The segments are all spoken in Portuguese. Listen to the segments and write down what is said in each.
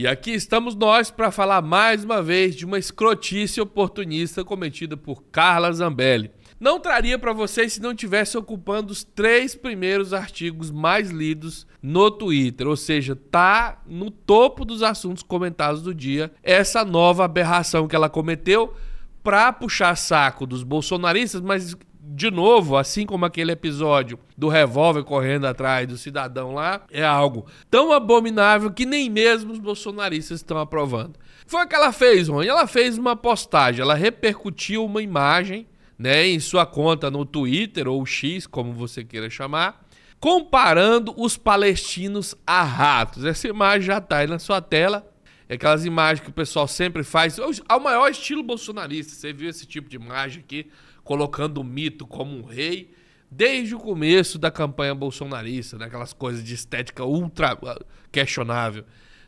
E aqui estamos nós para falar mais uma vez de uma escrotice oportunista cometida por Carla Zambelli. Não traria para vocês se não tivesse ocupando os três primeiros artigos mais lidos no Twitter, ou seja, tá no topo dos assuntos comentados do dia essa nova aberração que ela cometeu para puxar saco dos bolsonaristas, mas de novo, assim como aquele episódio do revólver correndo atrás do cidadão lá, é algo tão abominável que nem mesmo os bolsonaristas estão aprovando. Foi o que ela fez, Rony. Ela fez uma postagem, ela repercutiu uma imagem né, em sua conta no Twitter ou X, como você queira chamar, comparando os palestinos a ratos. Essa imagem já está aí na sua tela. É aquelas imagens que o pessoal sempre faz, ao é é maior estilo bolsonarista. Você viu esse tipo de imagem aqui colocando o mito como um rei, desde o começo da campanha bolsonarista, né? aquelas coisas de estética ultra ah, questionável.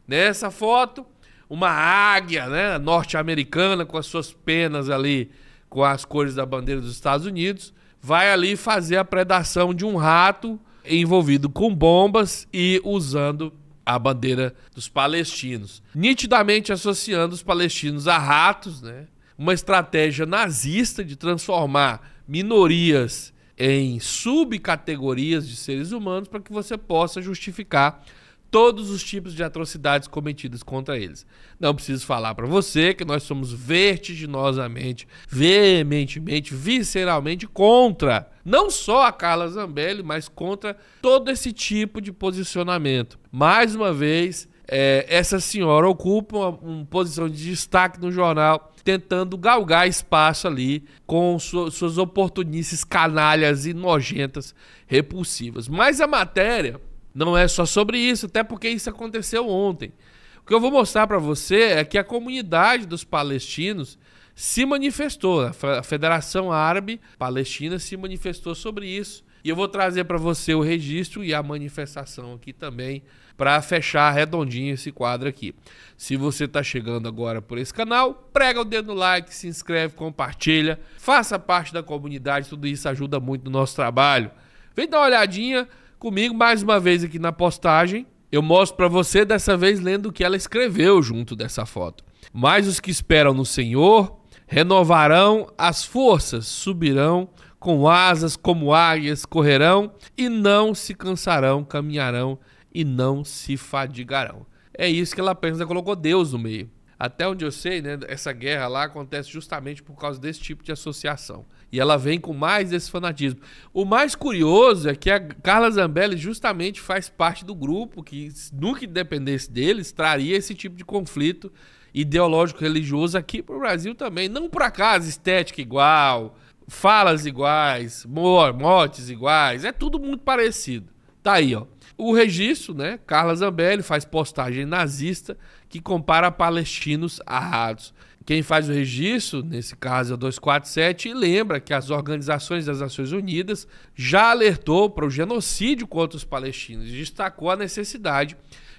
Nessa foto, uma águia né? norte-americana com as suas penas ali, com as cores da bandeira dos Estados Unidos, vai ali fazer a predação de um rato envolvido com bombas e usando a bandeira dos palestinos, nitidamente associando os palestinos a ratos, né? uma estratégia nazista de transformar minorias em subcategorias de seres humanos para que você possa justificar todos os tipos de atrocidades cometidas contra eles. Não preciso falar para você que nós somos vertiginosamente, veementemente, visceralmente contra não só a Carla Zambelli, mas contra todo esse tipo de posicionamento. Mais uma vez, é, essa senhora ocupa uma, uma, posição de destaque no jornal, tentando galgar espaço ali com su suas oportunices canalhas e nojentas, repulsivas. Mas a matéria não é só sobre isso, até porque isso aconteceu ontem. O que eu vou mostrar para você é que a comunidade dos palestinos se manifestou, a Federação Árabe Palestina se manifestou sobre isso e eu vou trazer para você o registro e a manifestação aqui também para fechar redondinho esse quadro aqui. Se você está chegando agora por esse canal, prega o dedo no like, se inscreve, compartilha, faça parte da comunidade, tudo isso ajuda muito no nosso trabalho. Vem dar uma olhadinha comigo mais uma vez aqui na postagem. Eu mostro para você dessa vez lendo o que ela escreveu junto dessa foto. Mas os que esperam no Senhor renovarão as forças, subirão com asas como águias correrão e não se cansarão, caminharão e não se fadigarão. É isso que ela pensa, colocou Deus no meio. Até onde eu sei, né, essa guerra lá acontece justamente por causa desse tipo de associação. E ela vem com mais desse fanatismo. O mais curioso é que a Carla Zambelli justamente faz parte do grupo que, no que dependesse deles, traria esse tipo de conflito ideológico religioso aqui para o Brasil também. Não para casa estética igual, falas iguais, motes iguais, é tudo muito parecido. Tá aí, ó. O registro, né? Carla Zambelli faz postagem nazista que compara palestinos ratos. Quem faz o registro, nesse caso é o 247, e lembra que as organizações das Nações Unidas já alertou para o genocídio contra os palestinos e destacou a necessidade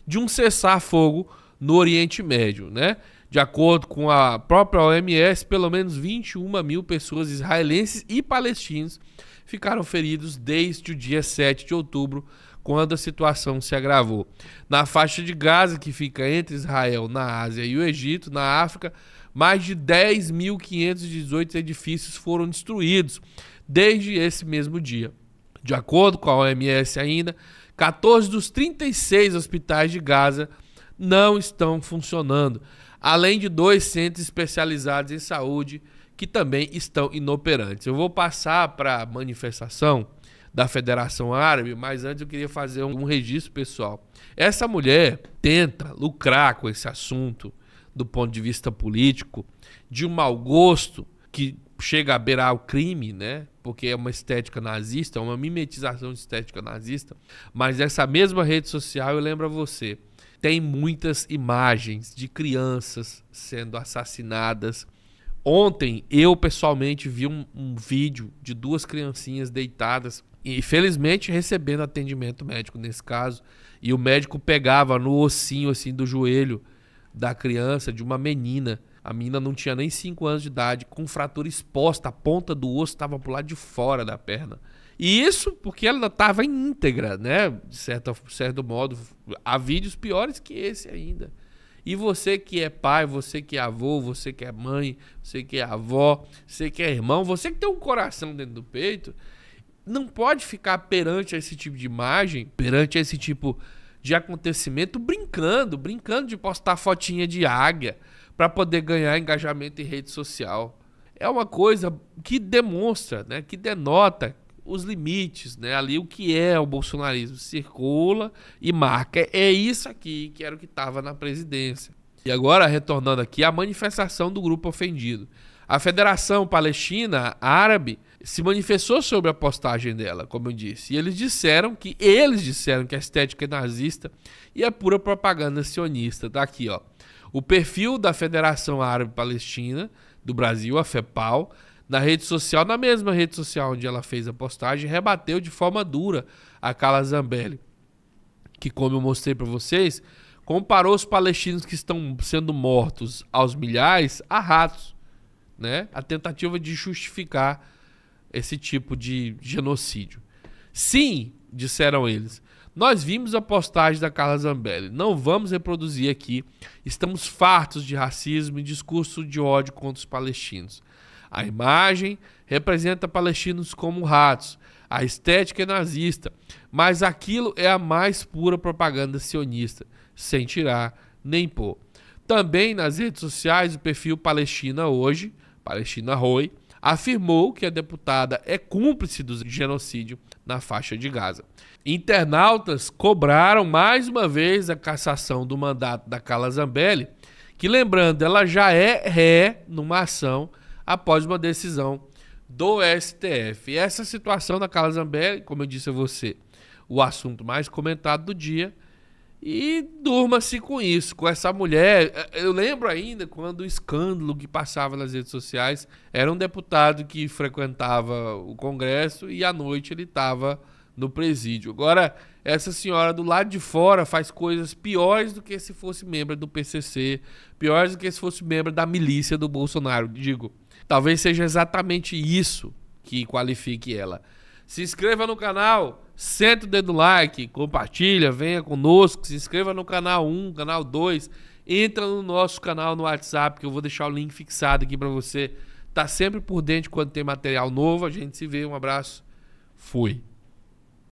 de um cessar-fogo no Oriente Médio, né? De acordo com a própria OMS, pelo menos 21 mil pessoas israelenses e palestinos ficaram feridos desde o dia 7 de outubro, quando a situação se agravou. Na faixa de Gaza, que fica entre Israel na Ásia e o Egito, na África, mais de 10.518 edifícios foram destruídos desde esse mesmo dia. De acordo com a OMS ainda, 14 dos 36 hospitais de Gaza não estão funcionando além de dois centros especializados em saúde que também estão inoperantes. Eu vou passar para a manifestação da Federação Árabe, mas antes eu queria fazer um registro pessoal. Essa mulher tenta lucrar com esse assunto do ponto de vista político, de um mau gosto que chega a beirar o crime, né? Porque é uma estética nazista, é uma mimetização de estética nazista. Mas essa mesma rede social, eu lembro a você, tem muitas imagens de crianças sendo assassinadas. Ontem eu pessoalmente vi um, um vídeo de duas criancinhas deitadas e felizmente recebendo atendimento médico nesse caso. E o médico pegava no ossinho assim do joelho da criança, de uma menina. A menina não tinha nem 5 anos de idade, com fratura exposta, a ponta do osso estava pro lado de fora da perna. E isso porque ela estava íntegra, né? De certo, certo modo, há vídeos piores que esse ainda. E você que é pai, você que é avô, você que é mãe, você que é avó, você que é irmão, você que tem um coração dentro do peito, não pode ficar perante esse tipo de imagem, perante esse tipo de acontecimento, brincando, brincando de postar fotinha de águia para poder ganhar engajamento em rede social. É uma coisa que demonstra, né, que denota os limites, né? Ali o que é o bolsonarismo circula e marca. É, é isso aqui que era o que estava na presidência. E agora, retornando aqui, a manifestação do grupo ofendido. A Federação Palestina Árabe se manifestou sobre a postagem dela, como eu disse. E eles disseram que eles disseram que a estética é nazista e é pura propaganda sionista. Tá aqui, ó. O perfil da Federação Árabe Palestina do Brasil, a FEPAL, na rede social, na mesma rede social onde ela fez a postagem, rebateu de forma dura a Carla Zambelli, que, como eu mostrei para vocês, comparou os palestinos que estão sendo mortos aos milhares a ratos, né? A tentativa de justificar esse tipo de genocídio. Sim, disseram eles. Nós vimos a postagem da Carla Zambelli. Não vamos reproduzir aqui. Estamos fartos de racismo e discurso de ódio contra os palestinos. A imagem representa palestinos como ratos. A estética é nazista. Mas aquilo é a mais pura propaganda sionista, sem tirar nem pôr. Também nas redes sociais, o perfil Palestina Hoje, Palestina Roy, afirmou que a deputada é cúmplice do genocídio na faixa de Gaza. Internautas cobraram mais uma vez a cassação do mandato da Carla Zambelli, que lembrando, ela já é ré numa ação após uma decisão do STF. E essa situação da Carla Zambelli, como eu disse a você, o assunto mais comentado do dia. E durma-se com isso, com essa mulher. Eu lembro ainda quando o escândalo que passava nas redes sociais era um deputado que frequentava o Congresso e à noite ele estava no presídio. Agora, essa senhora do lado de fora faz coisas piores do que se fosse membro do PCC, piores do que se fosse membro da milícia do Bolsonaro. Digo, Talvez seja exatamente isso que qualifique ela. Se inscreva no canal, senta o dedo like, compartilha, venha conosco, se inscreva no canal 1, canal 2, entra no nosso canal no WhatsApp, que eu vou deixar o link fixado aqui para você. Tá sempre por dentro quando tem material novo. A gente se vê, um abraço. Fui.